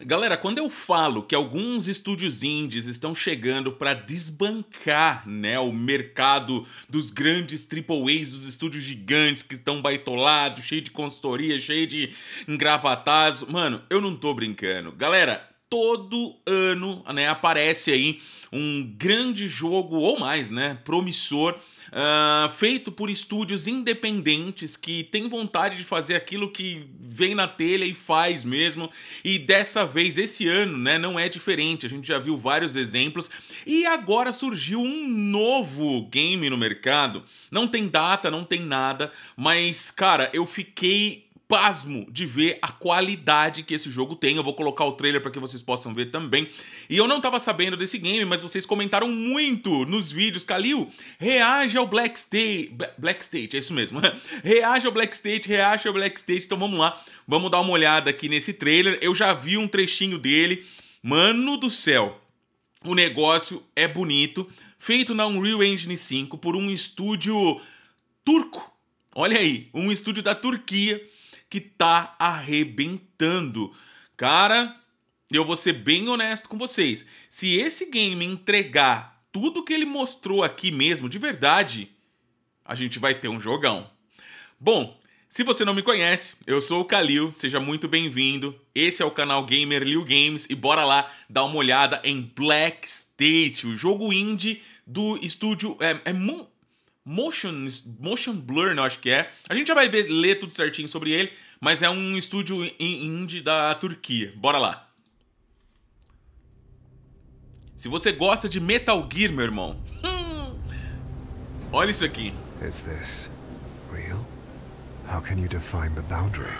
Galera, quando eu falo que alguns estúdios indies estão chegando para desbancar né, o mercado dos grandes AAAs, dos estúdios gigantes que estão baitolados, cheio de consultoria, cheio de engravatados, mano, eu não tô brincando. Galera, todo ano né, aparece aí um grande jogo ou mais, né, promissor ah, feito por estúdios independentes que têm vontade de fazer aquilo que vem na telha e faz mesmo. E dessa vez, esse ano, né, não é diferente. A gente já viu vários exemplos. E agora surgiu um novo game no mercado. Não tem data, não tem nada, mas, cara, eu fiquei pasmo de ver a qualidade que esse jogo tem. Eu vou colocar o trailer para que vocês possam ver também. E eu não estava sabendo desse game, mas vocês comentaram muito nos vídeos. Kalil, reage ao Black State. Black State, é isso mesmo. reage ao Black State, reage ao Black State. Então vamos lá, vamos dar uma olhada aqui nesse trailer. Eu já vi um trechinho dele. Mano do céu, o negócio é bonito. Feito na Unreal Engine 5 por um estúdio turco. Olha aí, um estúdio da Turquia que tá arrebentando. Cara, eu vou ser bem honesto com vocês. Se esse game entregar tudo que ele mostrou aqui mesmo, de verdade, a gente vai ter um jogão. Bom, se você não me conhece, eu sou o Kalil, seja muito bem-vindo. Esse é o canal Gamer Liu Games e bora lá dar uma olhada em Black State, o jogo indie do estúdio. É, é, Motion, Motion Blur, né, eu acho que é. A gente já vai ver, ler tudo certinho sobre ele, mas é um estúdio indie da Turquia. Bora lá. Se você gosta de Metal Gear, meu irmão. Hum, olha isso aqui. Is this real? How can you define the boundary?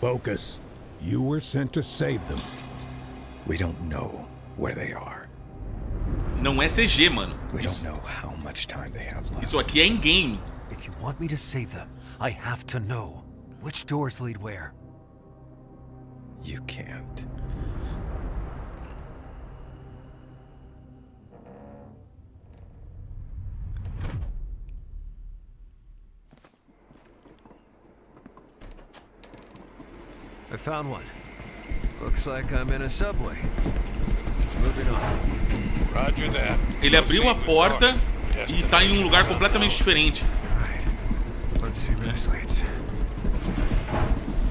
Focus. You were sent to save them. We don't know where they are. Não é CG, mano. Isso, isso aqui é em game. If you want me to save them, I have to know which doors lead where. You can't. I found one. Looks like I'm in a subway. Moving on. Ele abriu a porta e tá em um lugar completamente diferente.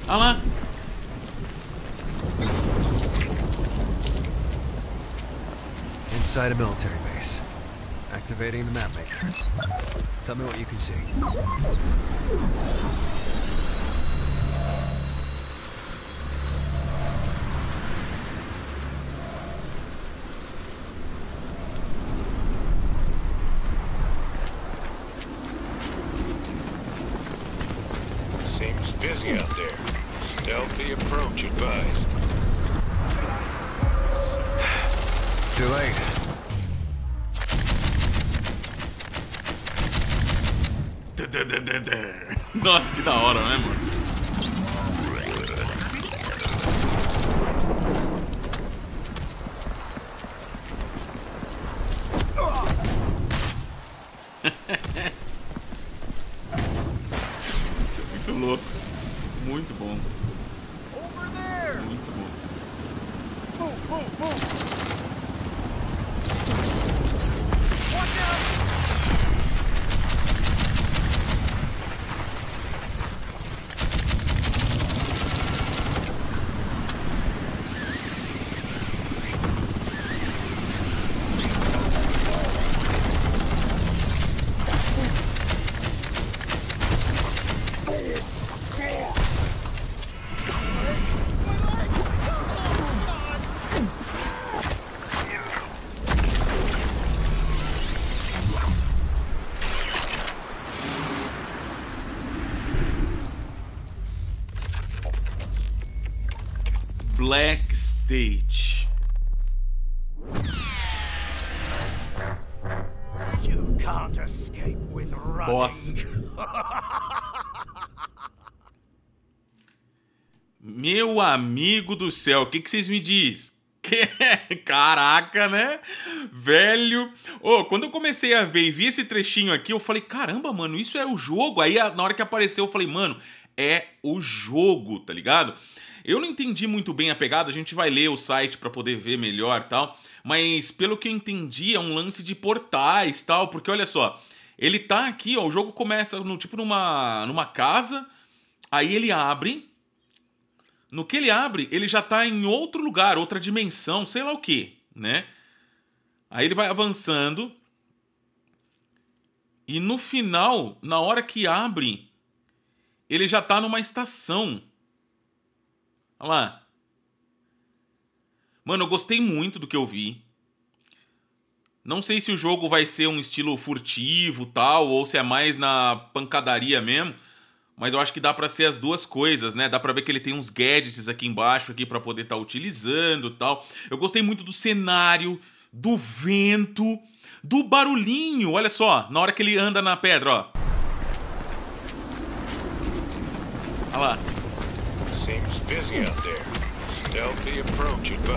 Ah lá. Inside a military base. Activating the map maker. Tell me what you can see. busy out there. Stealthy approach advised. Too late. Nossa, que da hora, né, mano? Muito louco. Muito bom. Muito bom. Boom, boom, boom. Watch out! Meu amigo do céu, o que, que vocês me dizem? Caraca, né? Velho. oh, quando eu comecei a ver e vi esse trechinho aqui, eu falei: caramba, mano, isso é o jogo. Aí na hora que apareceu, eu falei: mano, é o jogo, tá ligado? Eu não entendi muito bem a pegada, a gente vai ler o site para poder ver melhor tal. Mas pelo que eu entendi, é um lance de portais tal, porque olha só, ele tá aqui, ó, o jogo começa no tipo numa, numa casa, aí ele abre no que ele abre, ele já está em outro lugar, outra dimensão, sei lá o que, né? Aí ele vai avançando. E no final, na hora que abre, ele já está numa estação. Olha lá. Mano, eu gostei muito do que eu vi. Não sei se o jogo vai ser um estilo furtivo tal, ou se é mais na pancadaria mesmo mas eu acho que dá para ser as duas coisas, né? Dá para ver que ele tem uns gadgets aqui embaixo aqui para poder estar tá utilizando, tal. Eu gostei muito do cenário, do vento, do barulhinho. Olha só, na hora que ele anda na pedra, ó. Olha lá.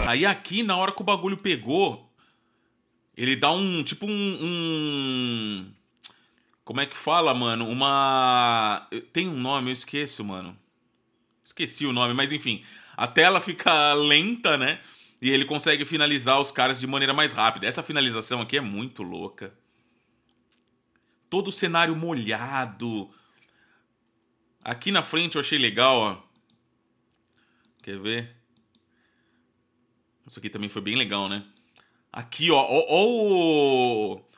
Aí aqui, na hora que o bagulho pegou, ele dá um, tipo um, um como é que fala, mano? Uma. Tem um nome, eu esqueço, mano. Esqueci o nome, mas enfim. A tela fica lenta, né? E ele consegue finalizar os caras de maneira mais rápida. Essa finalização aqui é muito louca. Todo o cenário molhado. Aqui na frente eu achei legal, ó. Quer ver? Isso aqui também foi bem legal, né? Aqui, ó. Ó, ó o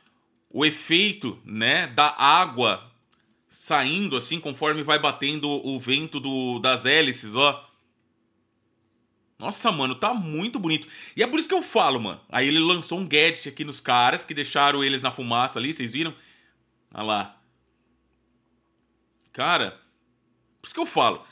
o efeito né, da água saindo assim conforme vai batendo o vento do, das hélices, ó. Nossa, mano, tá muito bonito. E é por isso que eu falo, mano. Aí ele lançou um gadget aqui nos caras que deixaram eles na fumaça ali, vocês viram? Olha lá. Cara, por isso que eu falo.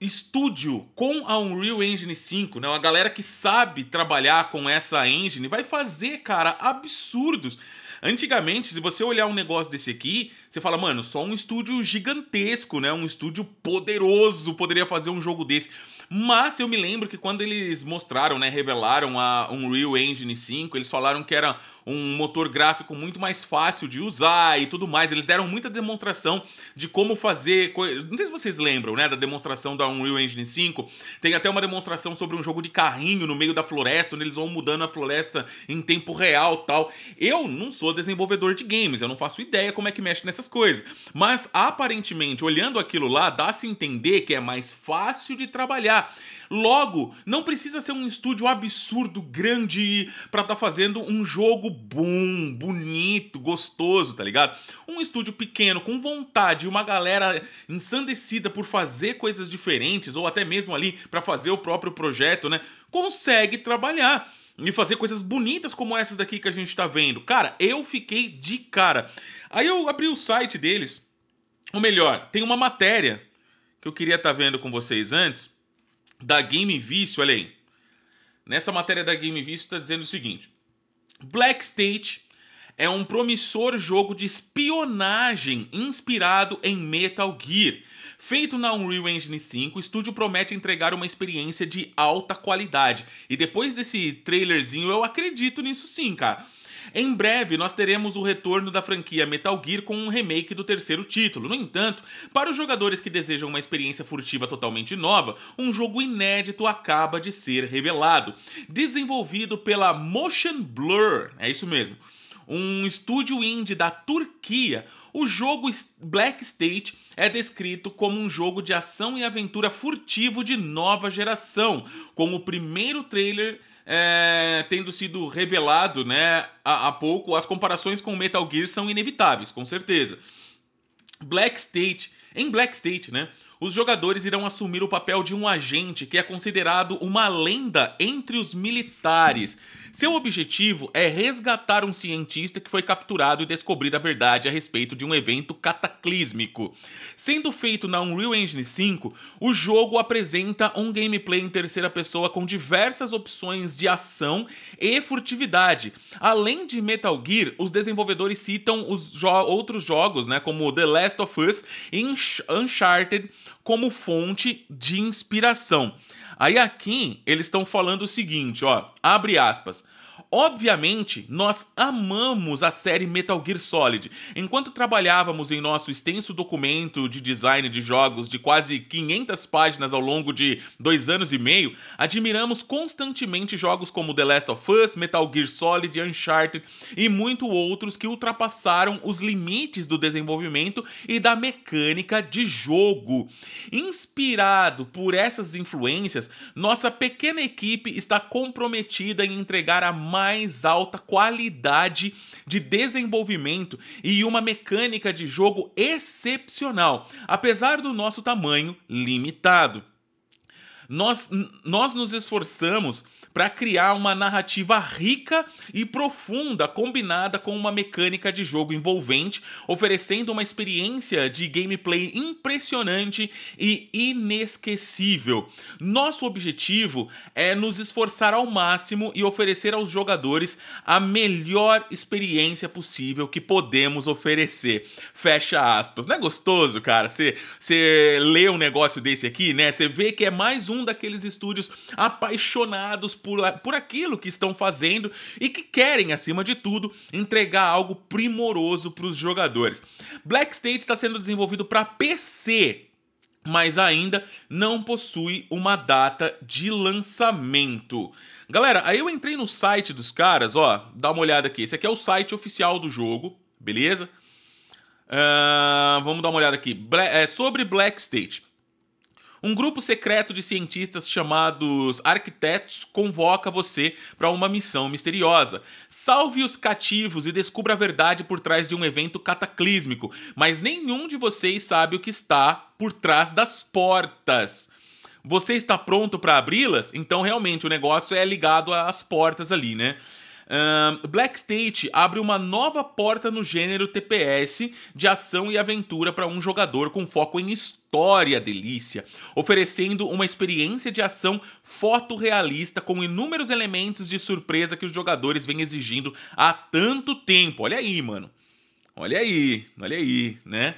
Estúdio com a Unreal Engine 5, né? A galera que sabe trabalhar com essa engine vai fazer, cara, absurdos. Antigamente, se você olhar um negócio desse aqui, você fala, mano, só um estúdio gigantesco, né? Um estúdio poderoso poderia fazer um jogo desse. Mas eu me lembro que quando eles mostraram, né, revelaram a Unreal Engine 5, eles falaram que era um motor gráfico muito mais fácil de usar e tudo mais. Eles deram muita demonstração de como fazer. Co... Não sei se vocês lembram, né, da demonstração da Unreal Engine 5. Tem até uma demonstração sobre um jogo de carrinho no meio da floresta, onde eles vão mudando a floresta em tempo real, tal. Eu não sou desenvolvedor de games, eu não faço ideia como é que mexe nessas coisas. Mas aparentemente, olhando aquilo lá, dá se entender que é mais fácil de trabalhar trabalhar. Logo, não precisa ser um estúdio absurdo, grande, para estar tá fazendo um jogo bom, bonito, gostoso, tá ligado? Um estúdio pequeno, com vontade, uma galera ensandecida por fazer coisas diferentes, ou até mesmo ali para fazer o próprio projeto, né? Consegue trabalhar e fazer coisas bonitas como essas daqui que a gente tá vendo. Cara, eu fiquei de cara. Aí eu abri o site deles, ou melhor, tem uma matéria que eu queria estar tá vendo com vocês antes da Game Vício, olha aí. Nessa matéria da Game Vício está dizendo o seguinte: Black State é um promissor jogo de espionagem inspirado em Metal Gear. Feito na Unreal Engine 5, o estúdio promete entregar uma experiência de alta qualidade. E depois desse trailerzinho, eu acredito nisso sim, cara. Em breve, nós teremos o retorno da franquia Metal Gear com um remake do terceiro título. No entanto, para os jogadores que desejam uma experiência furtiva totalmente nova, um jogo inédito acaba de ser revelado. Desenvolvido pela Motion Blur, é isso mesmo um estúdio indie da Turquia, o jogo Black State é descrito como um jogo de ação e aventura furtivo de nova geração, com o primeiro trailer é, tendo sido revelado né, há, há pouco, as comparações com Metal Gear são inevitáveis, com certeza. Black State, em Black State, né? Os jogadores irão assumir o papel de um agente que é considerado uma lenda entre os militares. Seu objetivo é resgatar um cientista que foi capturado e descobrir a verdade a respeito de um evento cataclísmico. Sendo feito na Unreal Engine 5, o jogo apresenta um gameplay em terceira pessoa com diversas opções de ação e furtividade. Além de Metal Gear, os desenvolvedores citam os jo outros jogos, né, como The Last of Us e Uncharted, como fonte de inspiração. Aí aqui eles estão falando o seguinte, ó, abre aspas. Obviamente, nós amamos a série Metal Gear Solid. Enquanto trabalhávamos em nosso extenso documento de design de jogos de quase 500 páginas ao longo de dois anos e meio, admiramos constantemente jogos como The Last of Us, Metal Gear Solid, Uncharted e muito outros que ultrapassaram os limites do desenvolvimento e da mecânica de jogo. Inspirado por essas influências, nossa pequena equipe está comprometida em entregar a mais alta qualidade de desenvolvimento e uma mecânica de jogo excepcional, apesar do nosso tamanho limitado. Nós, nós nos esforçamos para criar uma narrativa rica e profunda, combinada com uma mecânica de jogo envolvente, oferecendo uma experiência de gameplay impressionante e inesquecível. Nosso objetivo é nos esforçar ao máximo e oferecer aos jogadores a melhor experiência possível que podemos oferecer. Fecha aspas. Não é gostoso, cara? Você lê um negócio desse aqui, né? Você vê que é mais um daqueles estúdios apaixonados por, por aquilo que estão fazendo e que querem, acima de tudo, entregar algo primoroso para os jogadores. Black State está sendo desenvolvido para PC, mas ainda não possui uma data de lançamento. Galera, aí eu entrei no site dos caras, ó, dá uma olhada aqui. Esse aqui é o site oficial do jogo, beleza? Uh, vamos dar uma olhada aqui. Bla é sobre Black State. Um grupo secreto de cientistas chamados Arquitetos convoca você para uma missão misteriosa. Salve os cativos e descubra a verdade por trás de um evento cataclísmico, mas nenhum de vocês sabe o que está por trás das portas. Você está pronto para abri-las? Então realmente o negócio é ligado às portas ali, né? Black State abre uma nova porta no gênero TPS de ação e aventura para um jogador com foco em história delícia, oferecendo uma experiência de ação fotorrealista com inúmeros elementos de surpresa que os jogadores vêm exigindo há tanto tempo. Olha aí, mano. Olha aí, olha aí, né?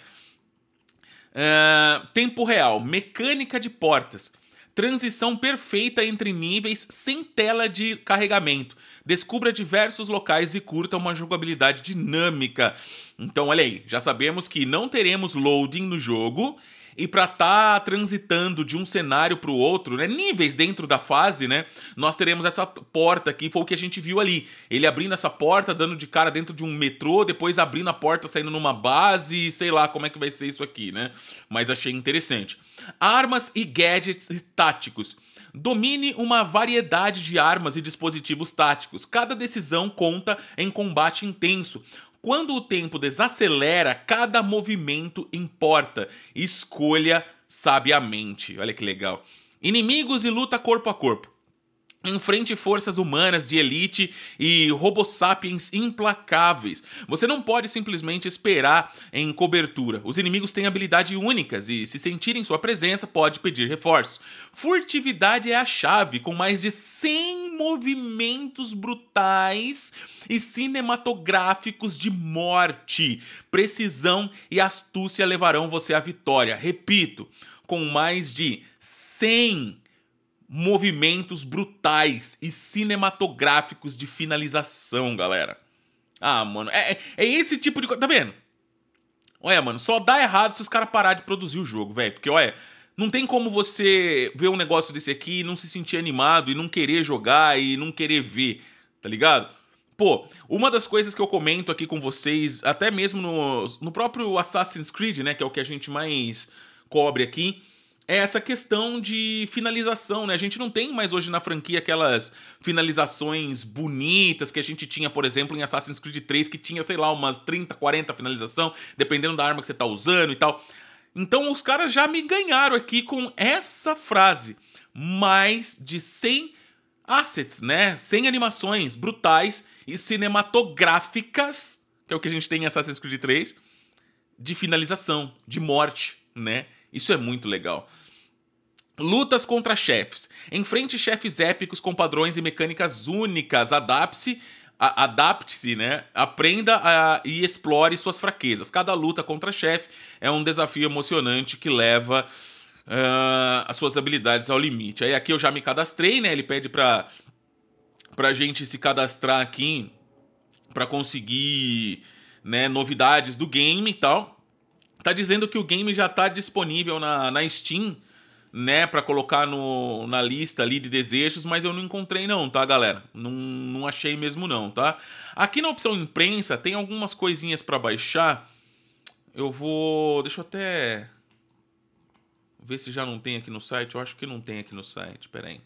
Uh, tempo real, mecânica de portas, transição perfeita entre níveis sem tela de carregamento, Descubra diversos locais e curta uma jogabilidade dinâmica. Então, olha aí, já sabemos que não teremos loading no jogo e para estar tá transitando de um cenário para o outro, né, níveis dentro da fase, né, nós teremos essa porta aqui, foi o que a gente viu ali. Ele abrindo essa porta, dando de cara dentro de um metrô, depois abrindo a porta, saindo numa base, sei lá como é que vai ser isso aqui, né? Mas achei interessante. Armas e gadgets táticos. Domine uma variedade de armas e dispositivos táticos. Cada decisão conta em combate intenso. Quando o tempo desacelera, cada movimento importa. Escolha sabiamente. Olha que legal. Inimigos e luta corpo a corpo. Enfrente forças humanas de elite e robosapiens implacáveis. Você não pode simplesmente esperar em cobertura. Os inimigos têm habilidades únicas e, se sentirem sua presença, pode pedir reforços. Furtividade é a chave, com mais de 100 movimentos brutais e cinematográficos de morte. Precisão e astúcia levarão você à vitória. Repito, com mais de 100 movimentos brutais e cinematográficos de finalização, galera. Ah, mano, é, é, é esse tipo de coisa. Tá vendo? Olha, mano, só dá errado se os caras parar de produzir o jogo, velho. Porque, olha, não tem como você ver um negócio desse aqui e não se sentir animado e não querer jogar e não querer ver, tá ligado? Pô, uma das coisas que eu comento aqui com vocês, até mesmo no, no próprio Assassin's Creed, né, que é o que a gente mais cobre aqui, é essa questão de finalização, né? A gente não tem mais hoje na franquia aquelas finalizações bonitas que a gente tinha, por exemplo, em Assassin's Creed 3, que tinha, sei lá, umas 30, 40 finalização, dependendo da arma que você tá usando e tal. Então os caras já me ganharam aqui com essa frase. Mais de 100 assets, né? 100 animações brutais e cinematográficas, que é o que a gente tem em Assassin's Creed 3, de finalização, de morte, né? Isso é muito legal. Lutas contra chefes. Enfrente chefes épicos com padrões e mecânicas únicas. Adapte-se adapte-se, né? Aprenda a, e explore suas fraquezas. Cada luta contra chefe é um desafio emocionante que leva uh, as suas habilidades ao limite. Aí aqui eu já me cadastrei, né? Ele pede pra, pra gente se cadastrar aqui para conseguir né, novidades do game e tal. Tá dizendo que o game já tá disponível na, na Steam né, para colocar no, na lista ali de desejos, mas eu não encontrei não, tá, galera? Não, não achei mesmo não, tá? Aqui na opção imprensa tem algumas coisinhas para baixar. Eu vou, deixa eu até ver se já não tem aqui no site. Eu acho que não tem aqui no site. Pera aí.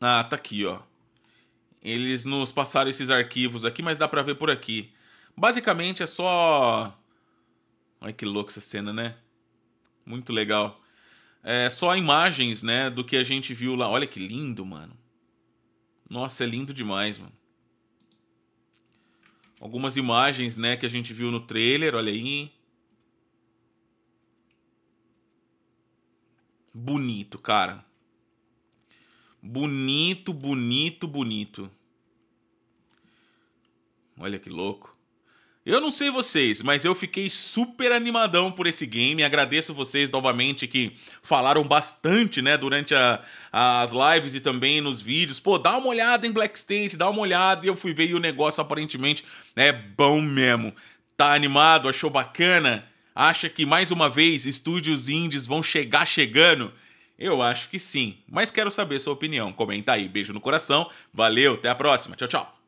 Ah, tá aqui, ó. Eles nos passaram esses arquivos aqui, mas dá para ver por aqui. Basicamente é só Olha que louca essa cena, né? Muito legal. É, só imagens, né, do que a gente viu lá. Olha que lindo, mano. Nossa, é lindo demais, mano. Algumas imagens, né, que a gente viu no trailer, olha aí. Bonito, cara. Bonito, bonito, bonito. Olha que louco. Eu não sei vocês, mas eu fiquei super animadão por esse game. Agradeço vocês novamente que falaram bastante, né, durante a, as lives e também nos vídeos. Pô, dá uma olhada em Black State, dá uma olhada. E eu fui ver e o negócio aparentemente é bom mesmo. Tá animado? Achou bacana? Acha que mais uma vez estúdios indies vão chegar chegando? Eu acho que sim, mas quero saber sua opinião. Comenta aí. Beijo no coração. Valeu, até a próxima. Tchau, tchau.